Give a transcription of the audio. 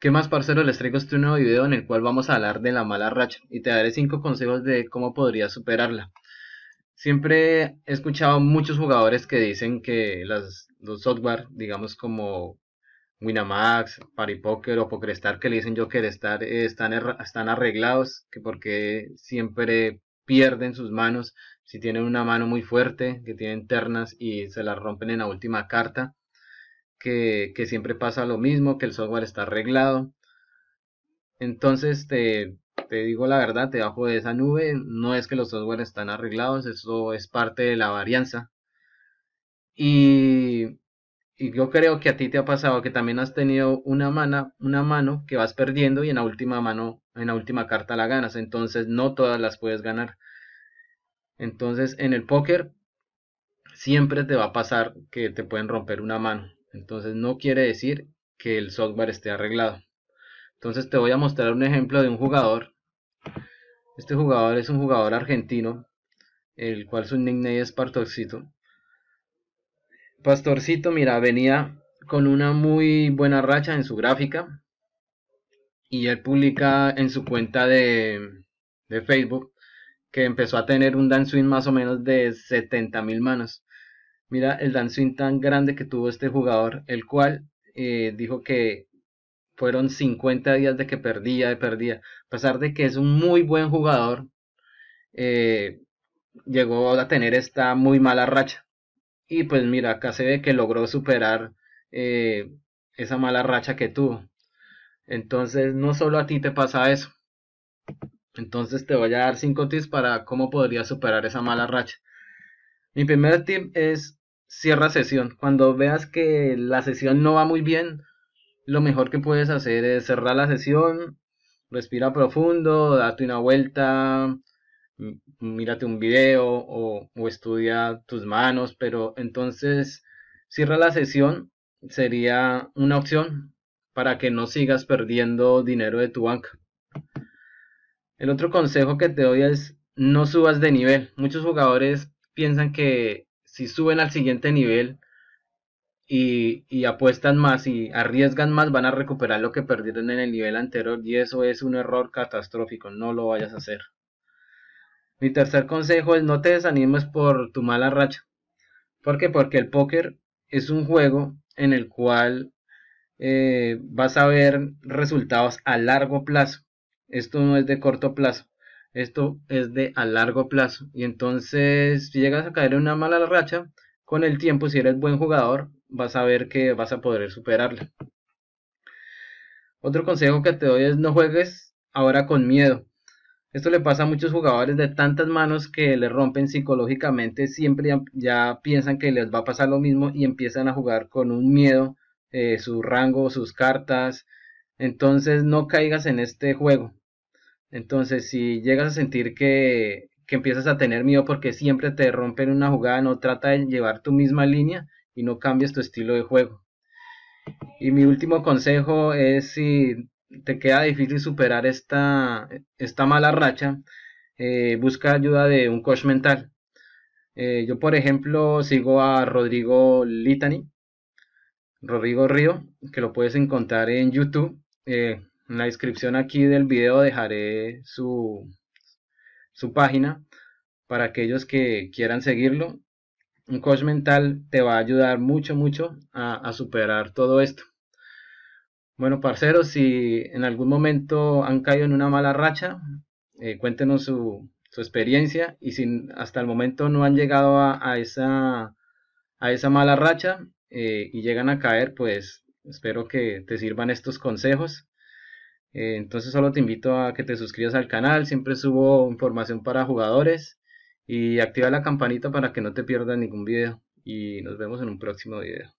¿Qué más, parcero? Les traigo este nuevo video en el cual vamos a hablar de la mala racha y te daré 5 consejos de cómo podrías superarla. Siempre he escuchado muchos jugadores que dicen que los software, digamos como Winamax, Poker o Star que le dicen yo están, están arreglados, que porque siempre pierden sus manos, si tienen una mano muy fuerte, que tienen ternas y se las rompen en la última carta que, siempre pasa lo mismo, que el software está arreglado. Entonces, te, digo la verdad, Te bajo de esa nube no es que los software están arreglados, eso es parte de la varianza. Y, y yo creo que a ti te ha pasado que también has tenido una mano, una mano que vas perdiendo y en la última mano, en la última carta la ganas, entonces no todas las puedes ganar. Entonces, en el póker siempre te va a pasar que te pueden romper una mano. Entonces no quiere decir que el software esté arreglado. Entonces te voy a mostrar un ejemplo de un jugador. Este jugador es un jugador argentino, el cual su nickname es Pastorcito. Pastorcito, mira, venía con una muy buena racha en su gráfica y él publica en su cuenta de, Facebook que empezó a tener un dance swing más o menos de 70.000 manos. Mira el dancing tan grande que tuvo este jugador, el cual eh, dijo que fueron 50 días de que perdía, de perdía. A pesar de que es un muy buen jugador, eh, llegó a tener esta muy mala racha. Y pues mira, acá se ve que logró superar eh, esa mala racha que tuvo. Entonces, no solo a ti te pasa eso. Entonces te voy a dar 5 tips para cómo podrías superar esa mala racha. Mi primer tip es cierra sesión. Cuando veas que la sesión no va muy bien, lo mejor que puedes hacer es cerrar la sesión, respira profundo, date una vuelta, mm, mírate un video o, estudia tus manos, pero entonces cierra la sesión sería una opción para que no sigas perdiendo dinero de tu banca. El otro consejo que te doy es no subas de nivel. Muchos jugadores piensan que si suben al siguiente nivel y, apuestan más y arriesgan más, van a recuperar lo que perdieron en el nivel anterior y eso es un error catastrófico, no lo vayas a hacer. Mi tercer consejo es no te desanimes por tu mala racha. ¿Por qué? Porque el póker es un juego en el cual eh, vas a ver resultados a largo plazo. Esto no es de corto plazo. Esto es de a largo plazo. Y entonces, si llegas a caer en una mala racha, con el tiempo, si eres buen jugador, vas a ver que vas a poder superarla. Otro consejo que te doy es no juegues ahora con miedo. Esto le pasa a muchos jugadores de tantas manos que le rompen psicológicamente, siempre ya, piensan que les va a pasar lo mismo y empiezan a jugar con un miedo, eh, su rango, sus cartas. Entonces no caigas en este juego. Entonces, si llegas a sentir que, que empiezas a tener miedo porque siempre te rompen una jugada, no trata de llevar tu misma línea y no cambies tu estilo de juego. Y mi último consejo es si te queda difícil superar esta, esta mala racha, eh, busca ayuda de un coach mental. Eh, yo, por ejemplo, sigo a Rodrigo Litani, Rodrigo Río, que lo puedes encontrar en YouTube. Eh, en la descripción aquí del video dejaré su, página para aquellos que quieran seguirlo. Un coach mental te va a ayudar mucho, mucho a, superar todo esto. Bueno, parceros, si en algún momento han caído en una mala racha, eh, cuéntenos su, experiencia y si hasta el momento no han llegado a, esa, a esa mala racha eh, y llegan a caer, pues espero que te sirvan estos consejos. Eh, entonces solo te invito a que te suscribas al canal, siempre subo información para jugadores y activa la campanita para que no te pierdas ningún video y nos vemos en un próximo video.